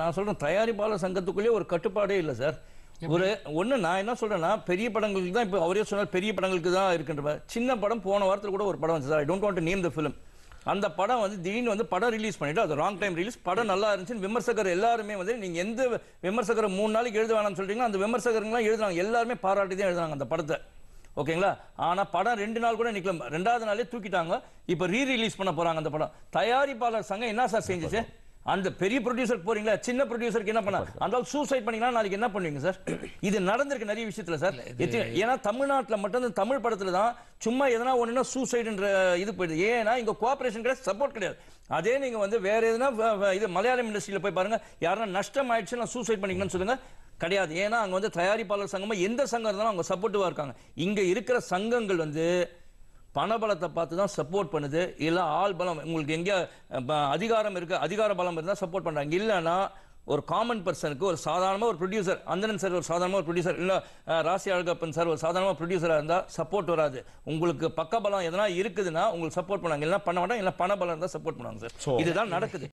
நான் சொல்கிறேன் தயாரிப்பாளர் சங்கத்துக்குள்ளேயே ஒரு கட்டுப்பாடே இல்லை சார் ஒரு ஒன்று நான் என்ன சொல்கிறேன்னா பெரிய படங்களுக்கு தான் இப்போ அவரே சொன்னால் பெரிய படங்களுக்கு தான் இருக்கின்ற சின்ன படம் போன வாரத்தில் கூட ஒரு படம் வந்து sir I don't want name the film அந்த படம் வந்து திடீர்னு வந்து படம் ரிலீஸ் பண்ணிட்டு அது ராங் டைம் ரிலீஸ் படம் நல்லா இருந்துச்சுன்னு விமர்சகர் எல்லாருமே வந்து நீங்கள் எந்த விமர்சகர் மூணு நாளைக்கு எழுத வேணாம்னு சொல்கிறீங்களோ அந்த விமர்சகர்கள்லாம் எழுதுனாங்க எல்லாருமே பாராட்டி தான் எழுதுனாங்க அந்த படத்தை ஓகேங்களா ஆனால் படம் ரெண்டு நாள் கூட நிற்கலாம் ரெண்டாவது நாளே தூக்கிட்டாங்க இப்போ ரீ ரிலீஸ் பண்ண போகிறாங்க அந்த படம் தயாரிப்பாளர் சங்கம் என்ன சார் செஞ்சுச்சு அந்த பெரிய ப்ரொடியூசர் போறீங்களா சின்ன ப்ரொடியூசருக்கு என்ன பண்ண அந்த சூசைட் பண்ணீங்கன்னா நாளைக்கு என்ன பண்ணுவீங்க சார் இது நடந்திருக்கு நிறைய விஷயத்துல சார் ஏன்னா தமிழ்நாட்டில் மட்டும் இந்த தமிழ் படத்துல தான் சும்மா எதனா ஒண்ணுன்னா சூசைடுன்ற இது போயிடுது ஏன்னா இங்க கோஆபரேஷன் கிடையாது சப்போர்ட் கிடையாது அதே நீங்க வந்து வேற எதுனா இது மலையாளம் இண்டஸ்ட்ரியில போய் பாருங்க யாருன்னா நஷ்டம் ஆயிடுச்சுன்னா சூசைட் பண்ணிக்கணும்னு சொல்லுங்க கிடையாது ஏன்னா அங்கே வந்து தயாரிப்பாளர் சங்கமாக எந்த சங்கம் இருந்தாலும் அவங்க சப்போர்ட்டிவாக இருக்காங்க இங்கே இருக்கிற சங்கங்கள் வந்து பணபலத்தை பார்த்து தான் சப்போர்ட் பண்ணுது இல்லை ஆள் பலம் உங்களுக்கு எங்கே அதிகாரம் இருக்குது அதிகார பலம் இருந்தால் சப்போர்ட் பண்ணுறாங்க இல்லைன்னா ஒரு காமன் பர்சனுக்கு ஒரு சாதாரணமாக ஒரு ப்ரொடியூசர் அந்தனன் சார் ஒரு சாதாரணமாக ஒரு ப்ரொடியூசர் இல்லை ராசி அழகப்பன் சார் ஒரு சாதாரணமாக ப்ரொடியூசராக இருந்தால் சப்போர்ட் வராது உங்களுக்கு பக்க பலம் எதனா இருக்குதுன்னா உங்களுக்கு சப்போர்ட் பண்ணாங்க இல்லைனா பண்ண மாட்டாங்க இல்லை பண பலம் இருந்தால் சப்போர்ட் பண்ணுவாங்க சார் இதுதான் நடக்குது